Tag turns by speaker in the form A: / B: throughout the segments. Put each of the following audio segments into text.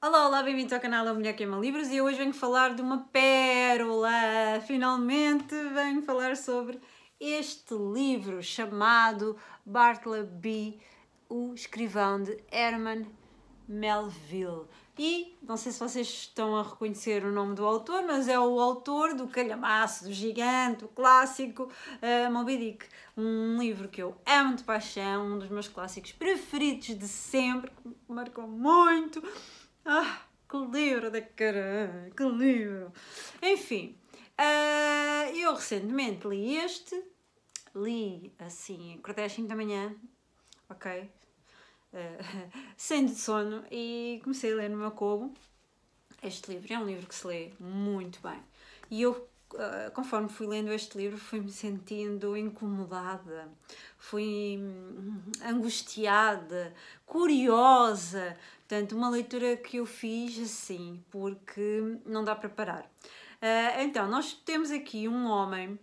A: Olá, olá, bem-vindos ao canal A Mulher Queima Livros e hoje venho falar de uma pérola. Finalmente venho falar sobre este livro chamado Bartleby, o escrivão de Herman Melville. E não sei se vocês estão a reconhecer o nome do autor, mas é o autor do Calhamaço, do Gigante, o clássico uh, Moby Dick. Um livro que eu amo de paixão, um dos meus clássicos preferidos de sempre, que me marcou muito ah, que livro da caramba, que livro! Enfim, uh, eu recentemente li este, li assim, acordei às 5 da manhã, ok? Uh, sem de sono e comecei a ler no meu cubo. Este livro é um livro que se lê muito bem. E eu Uh, conforme fui lendo este livro, fui-me sentindo incomodada, fui hum, angustiada, curiosa Portanto, uma leitura que eu fiz assim, porque não dá para parar. Uh, então, nós temos aqui um homem,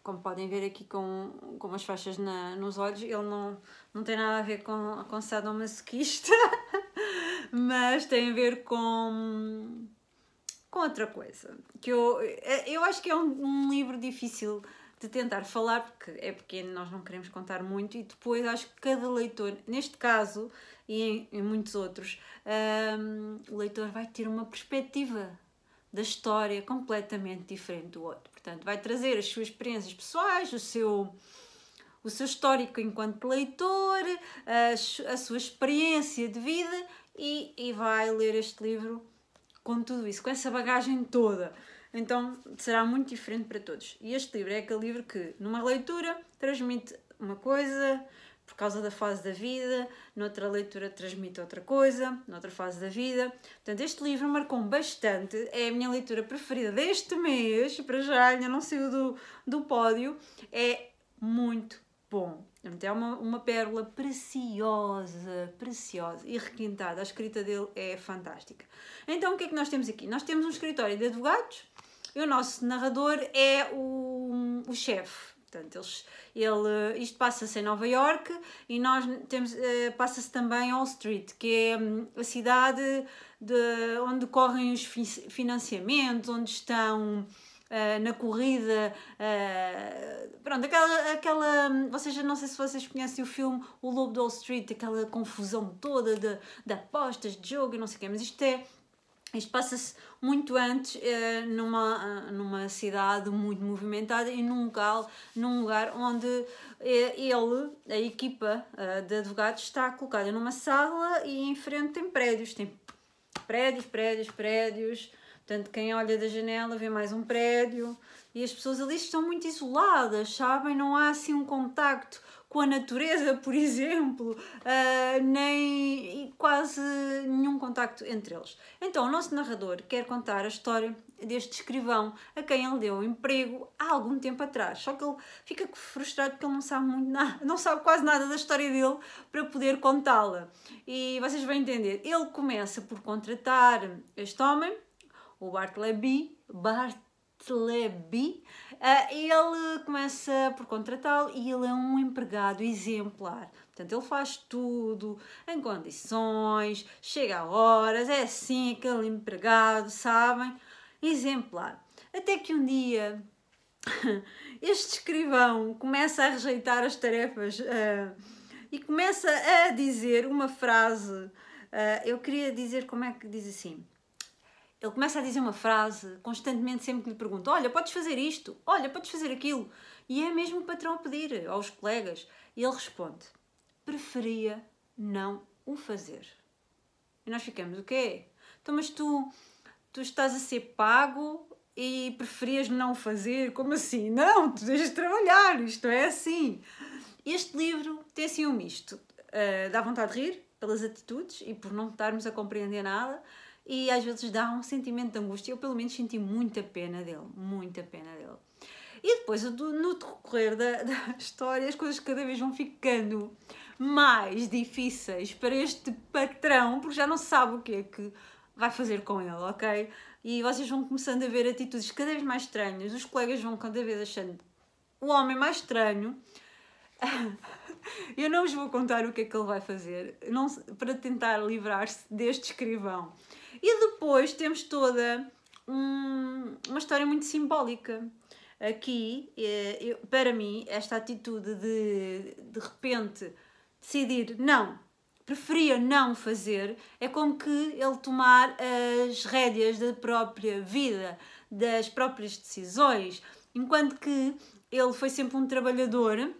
A: como podem ver aqui com, com umas faixas na, nos olhos, ele não, não tem nada a ver com, com sadomasoquista, mas tem a ver com, com outra coisa. Que eu, eh, eu acho que é um, um livro difícil de tentar falar, porque é pequeno, nós não queremos contar muito, e depois acho que cada leitor, neste caso, e em, em muitos outros, um, o leitor vai ter uma perspectiva da história completamente diferente do outro. Portanto, vai trazer as suas experiências pessoais, o seu, o seu histórico enquanto leitor, a, a sua experiência de vida e, e, vai ler este livro com tudo isso, com essa bagagem toda. Então será muito diferente para todos. E este livro é aquele livro que, numa leitura, transmite uma coisa, por causa da fase da vida, noutra leitura transmite outra coisa, noutra fase da vida. Portanto, este livro marcou-me bastante, é a minha leitura preferida deste mês, para já ainda não saiu do, do pódio, é muito bom. É uma, uma pérola preciosa, preciosa e requintada. A escrita dele é fantástica. Então, o que é que nós temos aqui? Nós temos um escritório de advogados e o nosso narrador é o, o chefe Portanto, eles, ele, isto passa-se em Nova York e nós temos eh, passa-se também Wall Street, que é hum, a cidade de, onde correm os financiamentos, onde estão Uh, na corrida. Uh, pronto, aquela, aquela. Hum, vocês, não sei se vocês conhecem o filme O Lobo de Wall Street, aquela confusão toda de, de apostas, de jogo e não sei o quê, mas isto é isto passa-se muito antes eh, numa, eh, numa cidade muito movimentada e num local, num lugar onde eh, ele, a equipa de advogados, está colocada numa sala e em frente tem prédios. Tem prédios, prédios, prédios. Portanto, quem olha da janela vê mais um prédio e as pessoas ali estão muito isoladas, sabem? Não há assim um contacto com a natureza, por exemplo, uh, nem quase nenhum contacto entre eles. Então, o nosso narrador quer contar a história deste escrivão a quem ele deu emprego há algum tempo atrás. Só que ele fica frustrado porque ele não sabe muito nada, não sabe quase nada da história dele para poder contá-la. E vocês vão entender. Ele começa por contratar este homem, o Bartleby, Bartleby, ah, ele começa por contratá-lo e ele é um empregado exemplar. Portanto, ele faz tudo em condições, chega a horas, é assim aquele empregado, sabem? Exemplar. Até que um dia este escrivão começa a rejeitar as tarefas uh, e começa a dizer uma frase. Uh, eu queria dizer como é que diz assim: ele começa a dizer uma frase, constantemente sempre que lhe pergunto: Olha, podes fazer isto? Olha, podes fazer aquilo? E é mesmo o patrão a pedir aos colegas. E ele responde: Preferia não o fazer. E nós ficamos: O quê? Então, mas tu, tu estás a ser pago e preferias não fazer? Como assim? Não, tu deixas de trabalhar, isto é assim. Este livro tem assim um misto: uh, dá vontade de rir pelas atitudes e por não estarmos a compreender nada e às vezes dá um sentimento de angústia. Eu, pelo menos, senti muita pena dele, muita pena dele. E depois, no decorrer da, da história, as coisas cada vez vão ficando mais difíceis para este patrão, porque já não sabe o que é que vai fazer com ele, ok? E vocês vão começando a ver atitudes cada vez mais estranhas, os colegas vão cada vez achando o homem mais estranho. Eu não vos vou contar o que é que ele vai fazer não, para tentar livrar-se deste escrivão depois temos toda um, uma história muito simbólica. Aqui, eh, eu, para mim, esta atitude de de repente decidir não, preferia não fazer, é como que ele tomar as rédeas da própria vida, das próprias decisões, enquanto que ele foi sempre um trabalhador,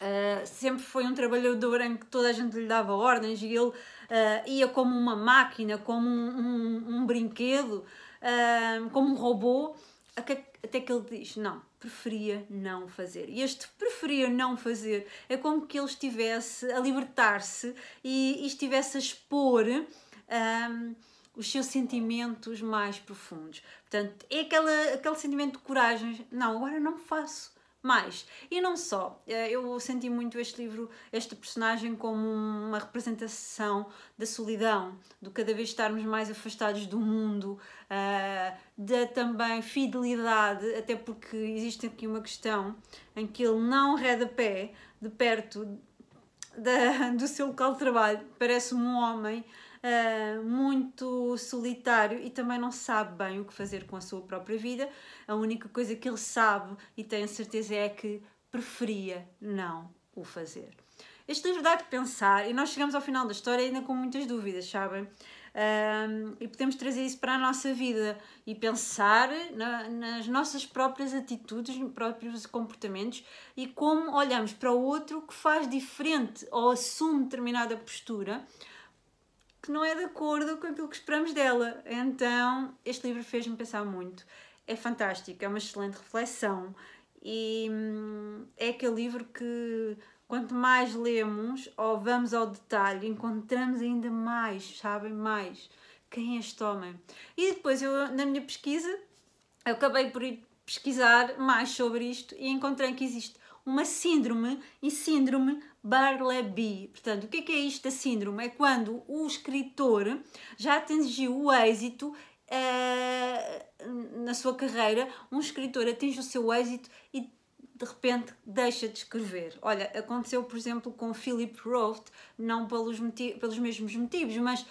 A: eh, sempre foi um trabalhador em que toda a gente lhe dava ordens e ele uh, ia como uma máquina, como um, um, um brinquedo, uh, como um robô, até que ele diz: não, preferia não fazer. E este preferia não fazer é como que ele estivesse a libertar-se e, e, estivesse a expor. Ah, os seus sentimentos mais profundos. Portanto, é aquela, aquele sentimento de coragem. Não, agora não faço mais. E não só, eh, eu senti muito este livro, este personagem, como uma representação da solidão, do cada vez estarmos mais afastados do mundo, eh, da também fidelidade, até porque existe aqui uma questão em que ele não reda pé de perto da, do seu local de trabalho, parece um homem uh, muito solitário e também não sabe bem o que fazer com a sua própria vida. A única coisa que ele sabe e tem a certeza é que preferia não o fazer. Este livro dá de pensar e nós chegamos ao final da história ainda com muitas dúvidas, sabem? Um, ah, e podemos trazer isso para a nossa vida e pensar na, nas nossas próprias atitudes, nos próprios comportamentos e como olhamos para o outro que faz diferente ou assume determinada postura que não é de acordo com aquilo que esperamos dela. Então, este livro fez-me pensar muito. É fantástico, é uma excelente reflexão e hum, é aquele livro que quanto mais lemos ou vamos ao detalhe, encontramos ainda mais, sabem, mais quem é este homem. E depois eu, na minha pesquisa, eu acabei por ir pesquisar mais sobre isto e encontrei que existe uma síndrome e síndrome Barleby. Portanto, o que é, que é isto da síndrome? É quando o escritor já atingiu o êxito uh, na sua carreira, um escritor atinge o seu êxito e de repente deixa de escrever. Olha, aconteceu, por exemplo, com Philip Roth, não pelos, motivos, pelos mesmos motivos, mas uh,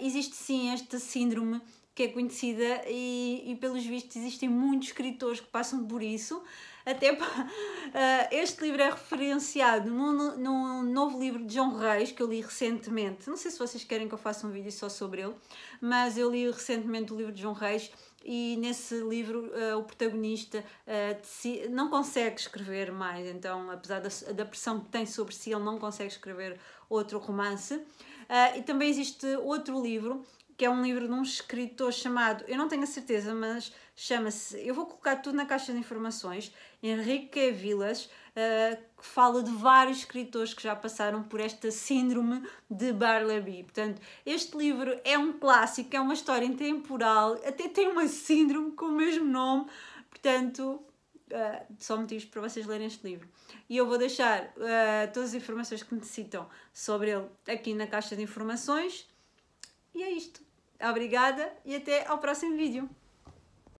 A: existe sim esta síndrome que é conhecida e, e, pelos vistos existem muitos escritores que passam por isso. Até uh, este livro é referenciado num, num, novo livro de João Reis que eu li recentemente. Não sei se vocês querem que eu faça um vídeo só sobre ele, mas eu li recentemente o livro de João Reis e nesse livro uh, o protagonista uh, não consegue escrever mais, então, apesar da, da, pressão que tem sobre si, ele não consegue escrever outro romance. Uh, e também existe outro livro que é um livro de um escritor chamado, eu não tenho a certeza, mas chama-se, eu vou colocar tudo na caixa de informações, Henrique Vilas, uh, que fala de vários escritores que já passaram por esta síndrome de Barlaby. Portanto, este livro é um clássico, é uma história intemporal, até tem uma síndrome com o mesmo nome, portanto, uh, só motivos para vocês lerem este livro. E eu vou deixar uh, todas as informações que necessitam sobre ele aqui na caixa de informações e é isto. Obrigada e até ao próximo vídeo.